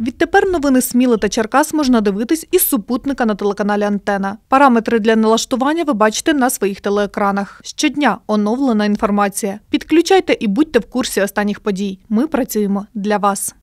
Відтепер новини Сміли та Черкас можна дивитись із супутника на телеканалі Антена. Параметри для налаштування ви бачите на своїх телеекранах. Щодня оновлена інформація. Підключайте і будьте в курсі останніх подій. Ми працюємо для вас.